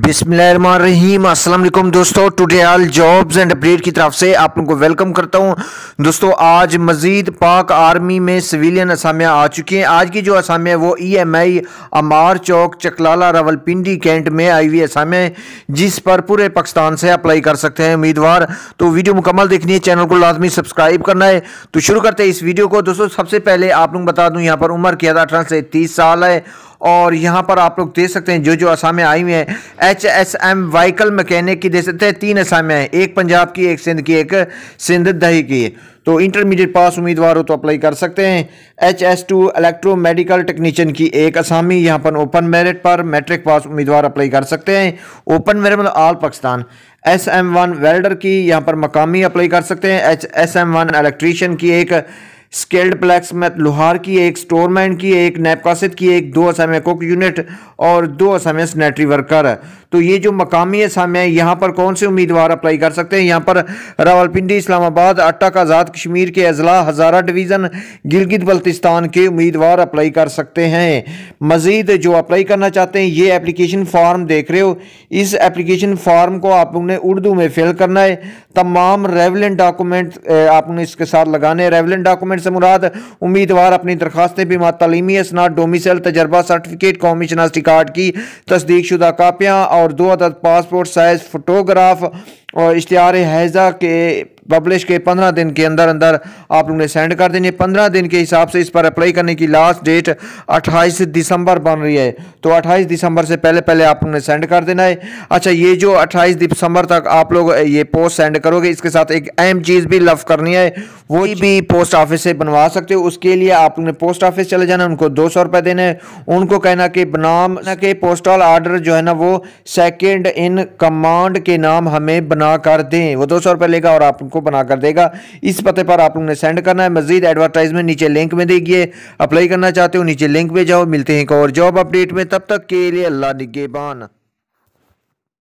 बिसमीम असलम दोस्तों today all jobs and update की तरफ से आप लोगों को वेलकम करता हूं दोस्तों आज मज़ीद पाक आर्मी में सिविलियन असामियाँ आ चुकी हैं आज की जो असामियाँ वो E M I Amar Chowk Chaklala Rawalpindi cantt में आई हुई असामियाँ जिस पर पूरे पाकिस्तान से अप्लाई कर सकते हैं उम्मीदवार तो वीडियो मुकम्मल देखनी है चैनल को लाजमी सब्सक्राइब करना है तो शुरू करते हैं इस वीडियो को दोस्तों सबसे पहले आप लोग बता दूँ यहाँ पर उम्र किया था अठारह से तीस साल है और यहाँ पर आप लोग दे सकते हैं जो जो असामियाँ आई हुई हैं H S M vehicle mechanic की दे सकते हैं तीन असामियाँ हैं एक पंजाब की एक सिंध की एक सिंध दही की तो इंटरमीडिएट पास उम्मीदवार हो तो अप्लाई कर सकते हैं H S two electro medical technician की एक असामी यहाँ पर ओपन मेरिट पर मैट्रिक पास उम्मीदवार अप्लाई कर सकते हैं ओपन मेरिट मतलब all Pakistan S M one welder की यहाँ पर मकामी अप्लाई कर सकते हैं H S M one electrician की एक स्केल्ड प्लेक्स में लोहार की एक स्टोरमैन की एक नैपकासित की एक दो असमय कुक यूनिट और दो असमय सनेटरी वर्कर तो ये जो मकामी असम है यहाँ पर कौन से उम्मीदवार अप्लाई कर सकते हैं यहाँ पर रावलपिंडी इस्लामाबाद अटक आज़ाद कश्मीर के अजला हज़ारा डिवीज़न गिलगित बल्तिस्तान के उम्मीदवार अप्लाई कर सकते हैं मज़ीद जो अप्लाई करना चाहते हैं ये एप्लीकेशन फार्म देख रहे हो इस एप्लीकेशन फार्म को आपने उर्दू में फिल करना है तमाम रेवलेंट डॉक्यूमेंट आपने इसके साथ लगाने रेवलेंट डॉक्यूमेंट से मुराद उम्मीदवार अपनी दरखास्तें बीमा तलीमी असनाद डोमिसल तजर्बा सर्टिफिकेट कौमी शनाख्ती कार्ड की तस्दीक शुदा कापियाँ और और दो अदद पासपोर्ट साइज फोटोग्राफ और इश्तहार हैज़ा के पब्लिश के पंद्रह दिन के अंदर अंदर आप लोगों ने सेंड कर देनी है पंद्रह दिन के हिसाब से इस पर अप्लाई करने की लास्ट डेट अट्ठाईस दिसंबर बन रही है तो अट्ठाईस दिसंबर से पहले पहले आप लोगों ने सेंड कर देना है अच्छा ये जो अट्ठाईस दिसंबर तक आप लोग ये पोस्ट सेंड करोगे इसके साथ एक अहम चीज़ भी लफ करनी है वो भी पोस्ट ऑफिस से बनवा सकते हो उसके लिए आप लोग ने पोस्ट ऑफिस चले जाना उनको दो सौ रुपये देने उनको कहना कि बनाम के पोस्टल ऑर्डर जो है ना वो सेकेंड इन कमांड के नाम हमें बना बना कर दें वो दो सौ रुपये लेगा और आपको बना कर देगा इस पते पर आप लोगों ने सेंड करना है मजीद एडवर्टाइजमेंट नीचे लिंक में देगी अप्लाई करना चाहते हो नीचे लिंक में जाओ मिलते हैं एक और जॉब अपडेट में तब तक के लिए अल्लाह निगेबान